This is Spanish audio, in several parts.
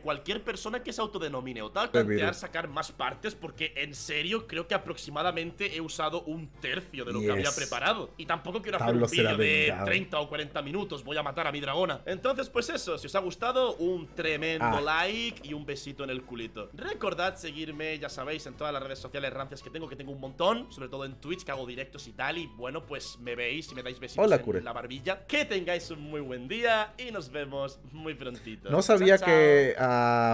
cualquier persona que se autodenomine o tal plantear sacar más partes porque en serio creo que aproximadamente he usado un tercio de lo que había preparado. Y tampoco quiero hacer un vídeo de 30 o 40 minutos, voy a matar a mi dragona. Entonces pues eso, si os ha gustado, un tremendo ah. like y un besito en el culito. Recordad seguirme, ya sabéis, en todas las redes sociales rancias que tengo, que tengo un montón, sobre todo en Twitch que hago directos y tal. Y bueno, pues me veis y me dais besitos en la barbilla. Que tengáis un muy buen día y nos vemos muy prontito. No sabía que...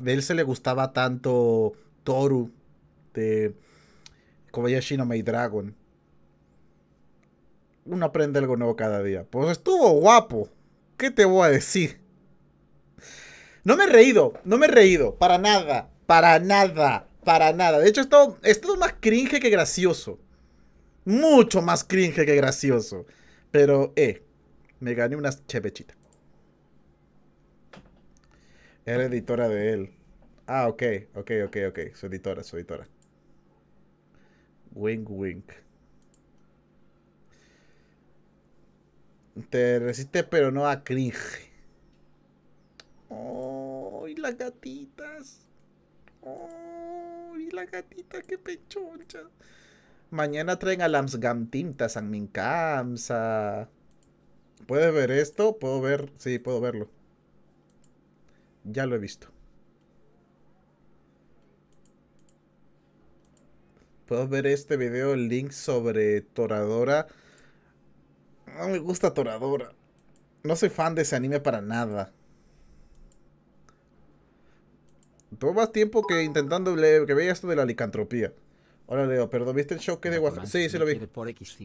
De él se le gustaba tanto Toru de Kobayashi no Dragon. Uno aprende algo nuevo cada día. Pues estuvo guapo. ¿Qué te voy a decir? No me he reído, no me he reído. Para nada, para nada, para nada. De hecho, esto es más cringe que gracioso. Mucho más cringe que gracioso. Pero, eh, me gané unas chevechitas. Era editora de él. Ah, ok, ok, ok, ok. Su editora, su editora. Wink, wink. Te resiste, pero no a cringe. ¡Oh! las gatitas. ¡Oh! Y las gatitas, qué pechoncha. Mañana traen a Lamsgam tintas a Minkamsa. ¿Puedes ver esto? ¿Puedo ver? Sí, puedo verlo. Ya lo he visto. Puedo ver este video, el link sobre Toradora. No me gusta Toradora. No soy fan de ese anime para nada. Tuvo más tiempo que intentando que veía esto de la licantropía. Ahora Leo, perdón, ¿viste el show que de Sí, sí lo vi. Por x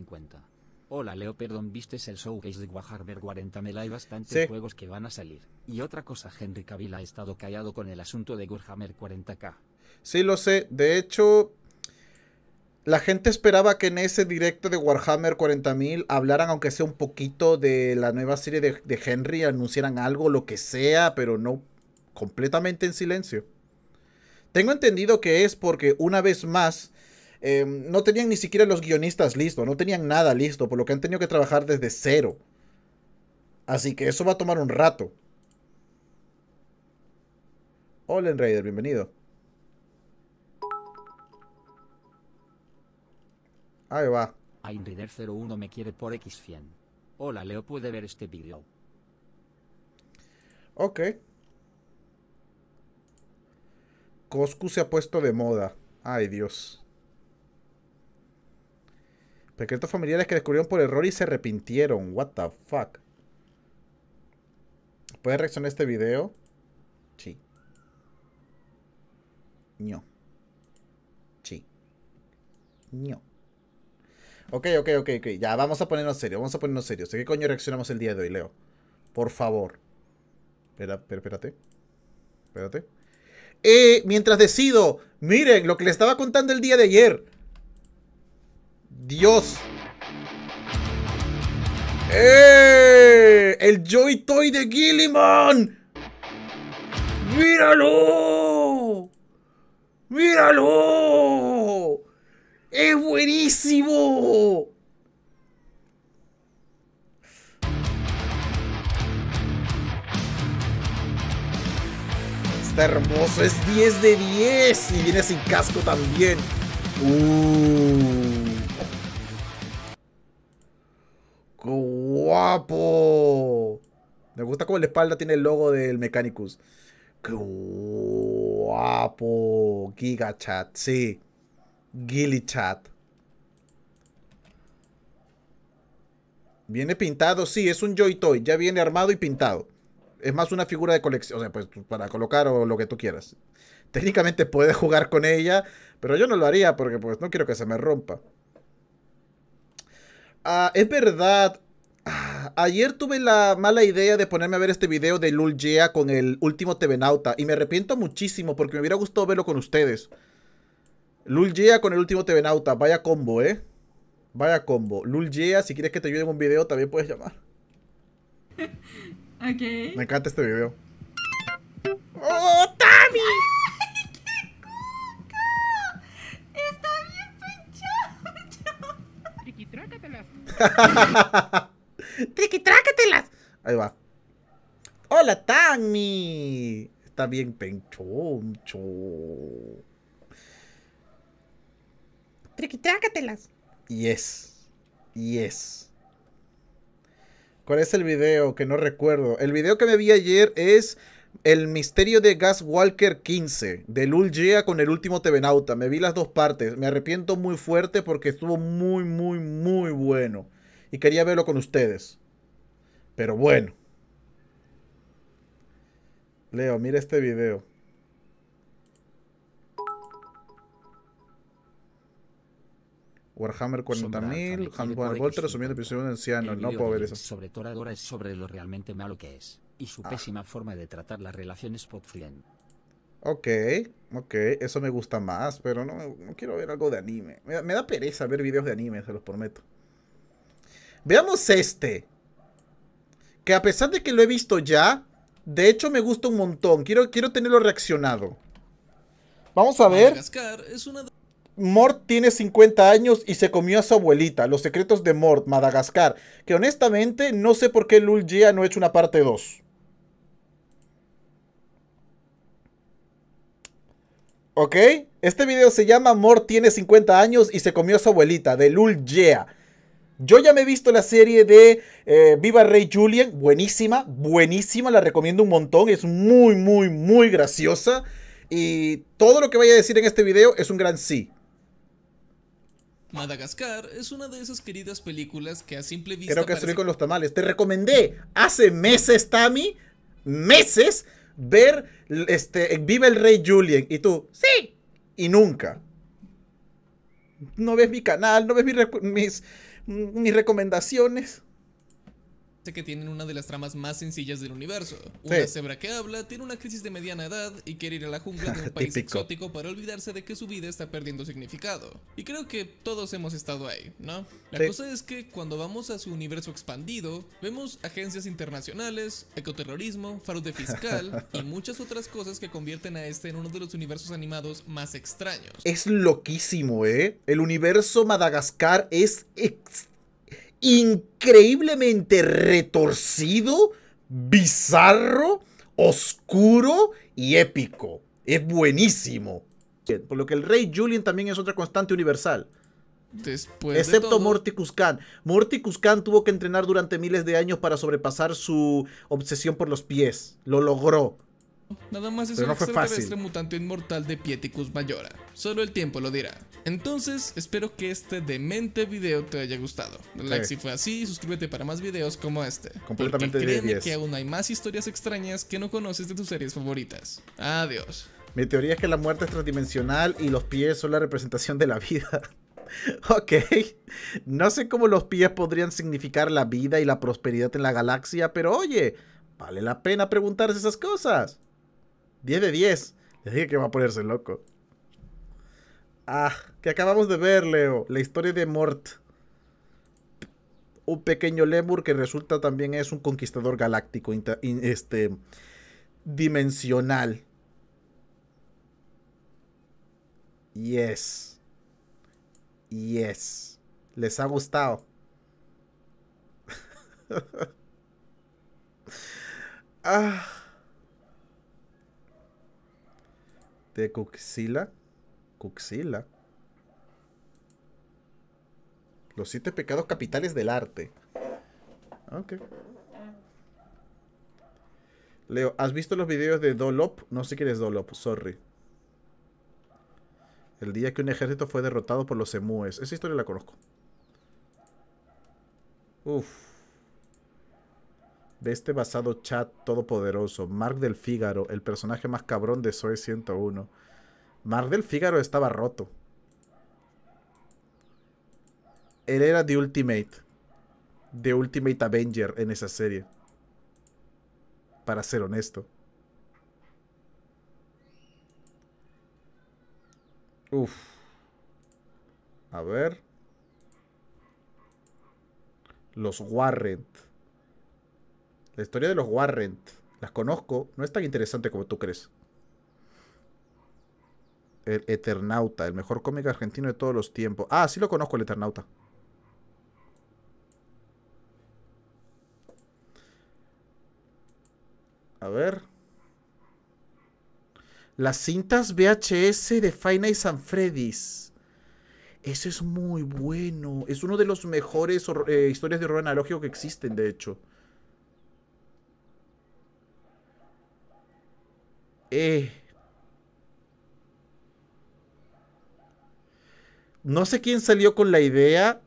Hola Leo, perdón, ¿viste el showcase de Warhammer 40.000? Hay bastantes juegos que van a salir. Y otra cosa, Henry Cavill ha estado callado con el asunto de Warhammer 40k. Sí, lo sé. De hecho, la gente esperaba que en ese directo de Warhammer 40.000 hablaran, aunque sea un poquito, de la nueva serie de, Henry, anunciaran algo, lo que sea, pero no completamente en silencio. Tengo entendido que es porque una vez más Em, no tenían ni siquiera los guionistas listos no tenían nada listo, por lo que han tenido que trabajar desde cero. Así que eso va a tomar un rato. Hola, Raider, bienvenido. Ahí va. 01 me quiere por X100. Hola, Leo, ver este Ok. Coscu se ha puesto de moda. Ay, Dios. Secretos familiares que descubrieron por error y se arrepintieron. What the fuck. ¿Puedes reaccionar a este video? Sí. No. Sí. No. Ok, ok, ok, ok. Ya, vamos a ponernos serios. vamos a ponernos serios. qué coño reaccionamos el día de hoy, Leo? Por favor. Espera, espérate. Espérate. Eh, mientras decido, miren lo que les estaba contando el día de ayer. Dios. ¡Eh! ¡El Joy Toy de Gilliman! ¡Míralo! ¡Míralo! ¡Es buenísimo! Está hermoso, es 10 de 10 y viene sin casco también. Uh. guapo! Me gusta como la espalda tiene el logo del Mechanicus. ¡Qué guapo! Gigachat, sí. Gilichat. Viene pintado, sí, es un Joy Toy. Ya viene armado y pintado. Es más una figura de colección. O sea, pues para colocar o lo que tú quieras. Técnicamente puedes jugar con ella, pero yo no lo haría porque pues no quiero que se me rompa. Ah, es verdad, ayer tuve la mala idea de ponerme a ver este video de Lul Yea con el último Tevenauta. Y me arrepiento muchísimo porque me hubiera gustado verlo con ustedes. Lul Yea con el último Tevenauta. Vaya combo, ¿eh? Vaya combo. Lul Yea, si quieres que te ayude en un video, también puedes llamar. ok. Me encanta este video. ¡Oh, coca! ¡Está bien pinchado! ¡Triquitrácatelas! Ahí va. ¡Hola, Tami! Está bien penchoncho. ¡Triquitrácatelas! Yes. Yes. ¿Cuál es el video que no recuerdo? El video que me vi ayer es El misterio de Gas Walker 15 de Lul con el último Tevenauta. Me vi las dos partes. Me arrepiento muy fuerte porque estuvo muy, muy, muy bueno y quería verlo con ustedes. Pero bueno. Leo, mira este video. Warhammer 40.000, Hamburg Volter resumiendo episodio de un anciano. No puedo ver eso. es sobre lo realmente malo que es y su ah. pésima forma de tratar las relaciones Ok, ok, eso me gusta más, pero no, quiero ver algo de anime. me da pereza ver videos de anime, se los prometo. Veamos este. Que a pesar de que lo he visto ya, de hecho me gusta un montón. Quiero, quiero tenerlo reaccionado. Vamos a ver. Mort tiene 50 años y se comió a su abuelita. Los secretos de Mort, Madagascar. Que honestamente no sé por qué Lul no ha hecho una parte 2. ¿Ok? Este video se llama Mort tiene 50 años y se comió a su abuelita, de Lul Yea. Yo ya me he visto la serie de eh, Viva Rey Julian, buenísima, buenísima, la recomiendo un montón, es muy, muy, muy graciosa. Y todo lo que vaya a decir en este video es un gran sí. Madagascar es una de esas queridas películas que a simple vista. Creo que estoy con los tamales. Te recomendé hace meses, Tami, meses, ver este, Viva el Rey Julian. Y tú, sí. Y nunca. No ves mi canal, no ves mis, mis recomendaciones que tienen una de las tramas más sencillas del universo. Una cebra que habla, tiene una crisis de mediana edad y quiere ir a la jungla de un país exótico para olvidarse de que su vida está perdiendo significado. Y creo que todos hemos estado ahí, ¿no? La cosa es que cuando vamos a su universo expandido, vemos agencias internacionales, ecoterrorismo, fraude fiscal y muchas otras cosas que convierten a este en uno de los universos animados más extraños. Es loquísimo, ¿eh? El universo Madagascar es extraño increíblemente retorcido, bizarro, oscuro y épico. Es buenísimo. Por lo que el rey Julian también es otra constante universal. Excepto todo... Morticus Khan. Morticus tuvo que entrenar durante miles de años para sobrepasar su obsesión por los pies. Lo logró. Nada más es un extraterrestre mutante inmortal de Pieticus Mayora. Solo el tiempo lo dirá. Entonces, espero que este demente video te haya gustado. like si fue así, y suscríbete para más videos como este. Completamente porque créeme que aún hay más historias extrañas que no conoces de tus series favoritas. Adiós. Mi teoría es que la muerte es transdimensional y los pies son la representación de la vida. Ok. No sé cómo los pies podrían significar la vida y la prosperidad en la galaxia, pero oye, vale la pena preguntarse esas cosas. 10 de 10. Le dije que va a ponerse loco. Ah, que acabamos de ver, Leo. La historia de Mort. Un pequeño lemur que resulta también es un conquistador galáctico. Este. Dimensional. Yes. Yes. ¿Les ha gustado? ah. de Cuxila. Cuxila. Los siete pecados capitales del arte. Ah, ok. Leo, ¿has visto los videos de Dolop? No sé quién es Dolop, sorry. El día que un ejército fue derrotado por los emúes. Esa historia la conozco. Uf de este basado chat todopoderoso, Mark del Fígaro, el personaje más cabrón de Soy 101. Mark del Fígaro estaba roto. Él era The Ultimate. The Ultimate Avenger en esa serie. Para ser honesto. Uf. A ver. Los Warren la historia de los Warren, las conozco, no es tan interesante como tú crees. El Eternauta, el mejor cómic argentino de todos los tiempos. Ah, sí lo conozco, el Eternauta. A ver. Las cintas VHS de Faina y Sanfredis. Eso es muy bueno. Es uno de los mejores eh, historias de horror analógico que existen, de hecho. Eh, no sé quién salió con la idea,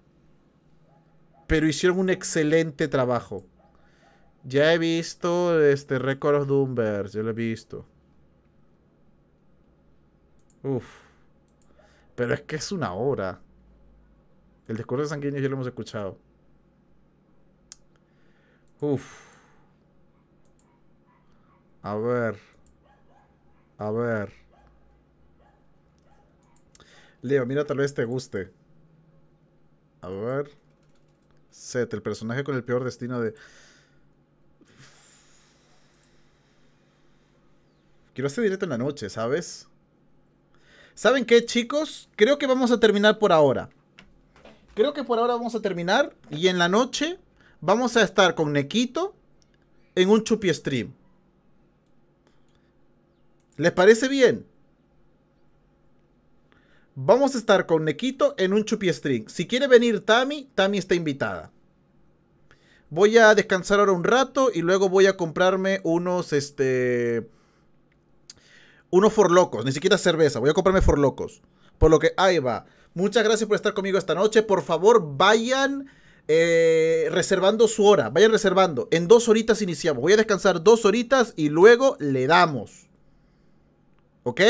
pero hicieron un excelente trabajo. Ya he visto este Record of Doomverse ya lo he visto. Uf. Pero es que es una hora. El discurso de sanguíneo ya lo hemos escuchado. Uf. A ver. A ver. Leo, mira, tal vez te guste. A ver. Set, el personaje con el peor destino de... Quiero hacer directo en la noche, ¿sabes? ¿Saben qué, chicos? Creo que vamos a terminar por ahora. Creo que por ahora vamos a terminar. Y en la noche vamos a estar con Nequito en un chupi stream. ¿Les parece bien? Vamos a estar con Nequito en un chupi string. Si quiere venir Tami, Tami está invitada. Voy a descansar ahora un rato y luego voy a comprarme unos, este... Unos forlocos, ni siquiera cerveza, voy a comprarme forlocos. Por lo que ahí va. Muchas gracias por estar conmigo esta noche. Por favor, vayan eh, reservando su hora. Vayan reservando. En dos horitas iniciamos. Voy a descansar dos horitas y luego le damos. ¿Ok?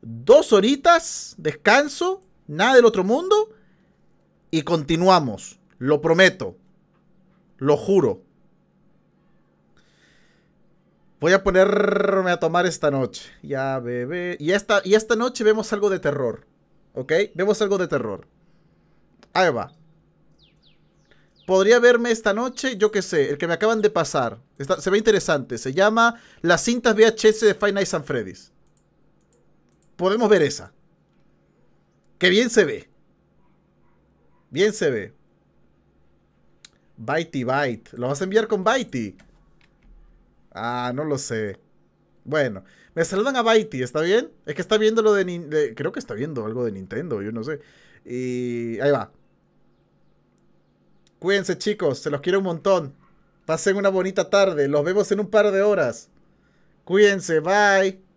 Dos horitas, descanso, nada del otro mundo. Y continuamos, lo prometo, lo juro. Voy a ponerme a tomar esta noche. Ya, bebé. Y esta, y esta noche vemos algo de terror. ¿Ok? Vemos algo de terror. Ahí va. Podría verme esta noche, yo qué sé, el que me acaban de pasar. se ve interesante. Se llama Las cintas VHS de Five Nights and Freddy's podemos ver esa. Que bien se ve. Bien se ve. Bytey, Byte. ¿Lo vas a enviar con Bytey? Ah, no lo sé. Bueno, me saludan a Bytey ¿está bien? Es que está viendo lo de, de, Creo que está viendo algo de Nintendo, yo no sé. Y ahí va. Cuídense, chicos, se los quiero un montón. Pasen una bonita tarde, los vemos en un par de horas. Cuídense, bye.